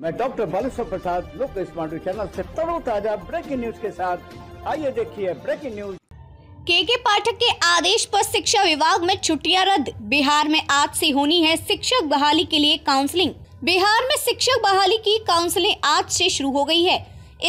मैं डॉक्टर बालेश्वर प्रसाद लोक smart channel से ताजा ब्रेकिंग न्यूज के साथ आइए देखिए ब्रेकिंग न्यूज के के पाठक के आदेश पर शिक्षा विभाग में छुट्टियां रद्द बिहार में आज से होनी है शिक्षक बहाली के लिए काउंसलिंग बिहार में शिक्षक बहाली की काउंसलिंग आज से शुरू हो गई है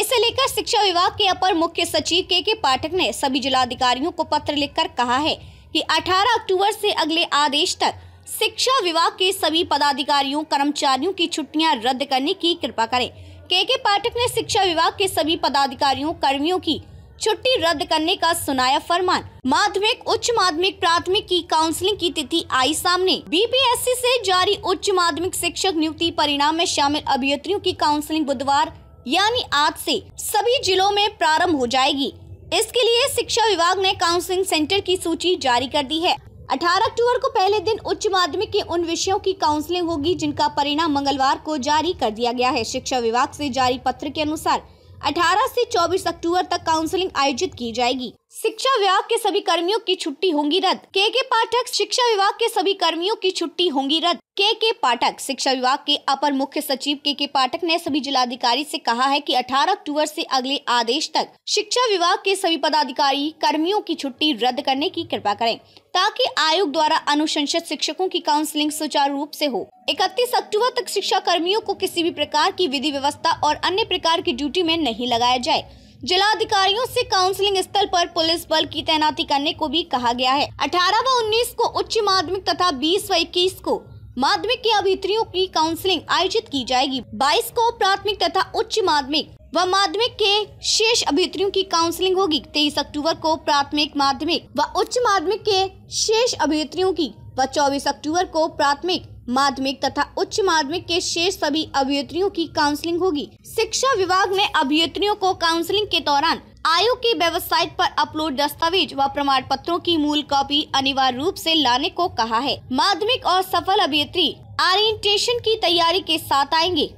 इसे लेकर शिक्षा विभाग के अपर मुख्य सचिव के के पाठक ने सभी जिलाधिकारियों को पत्र लिखकर कहा है कि 18 अक्टूबर से अगले आदेश तक शिक्षा विभाग के सभी पदाधिकारियों कर्मचारियों की छुट्टियां रद्द करने की कृपा करें के के पाठक ने शिक्षा विभाग के सभी पदाधिकारियों कर्मियों की छुट्टी रद्द करने का सुनाया फरमान माध्यमिक उच्च माध्यमिक प्राथमिक की काउंसलिंग की तिथि आई सामने बीपीएससी से जारी उच्च माध्यमिक शिक्षक नियुक्ति परिणाम में शामिल अभियंत्रियों की काउंसलिंग बुधवार यानी आज से सभी जिलों में प्रारंभ हो जाएगी इसके लिए शिक्षा विभाग ने काउंसलिंग सेंटर की सूची जारी कर दी है 18 अक्टूबर को पहले दिन उच्च माध्यमिक के उन विषयों की काउंसलिंग होगी जिनका परिणाम मंगलवार को जारी कर दिया गया है शिक्षा विभाग से जारी पत्र के अनुसार 18 से 24 अक्टूबर तक काउंसलिंग आयोजित की जाएगी शिक्षा विभाग के सभी कर्मियों की छुट्टी होंगी रद्द के के पाठक शिक्षा विभाग के सभी कर्मियों की छुट्टी होंगी रद्द के के पाठक शिक्षा विभाग के अपर मुख्य सचिव के के पाठक ने सभी जिलाधिकारी से कहा है कि 18 अक्टूबर से अगले आदेश तक शिक्षा विभाग के सभी पदाधिकारी कर्मियों की छुट्टी रद्द करने की कृपा करें ताकि आयोग द्वारा अनुशंसित शिक्षकों की काउंसलिंग सुचारू रूप से हो 31 अक्टूबर तक शिक्षा कर्मियों को किसी भी प्रकार की विधि व्यवस्था और अन्य प्रकार की ड्यूटी में नहीं लगाया जाए जिलाधिकारियों से काउंसलिंग स्थल पर पुलिस बल की तैनाती करने को भी कहा गया है 18 व 19 को उच्च माध्यमिक तथा 20 व 21 को माध्यमिक की अभित्रियों की काउंसलिंग आयोजित की जाएगी 22 को प्राथमिक तथा उच्च माध्यमिक व माध्यमिक के शेष अभित्रियों की काउंसलिंग होगी तेईस अक्टूबर को प्राथमिक माध्यमिक व उच्च माध्यमिक के शेष अभित्रियों की व चौबीस अक्टूबर को प्राथमिक माध्यमिक तथा उच्च माध्यमिक के शेष सभी अभियत्रियों की काउंसलिंग होगी शिक्षा विभाग ने अभियत्रियों को काउंसलिंग के दौरान आयोग की वेबसाइट पर अपलोड दस्तावेज व प्रमाण पत्रों की मूल कॉपी अनिवार्य रूप से लाने को कहा है माध्यमिक और सफल अभियत्री ऑरियंटेशन की तैयारी के साथ आएंगे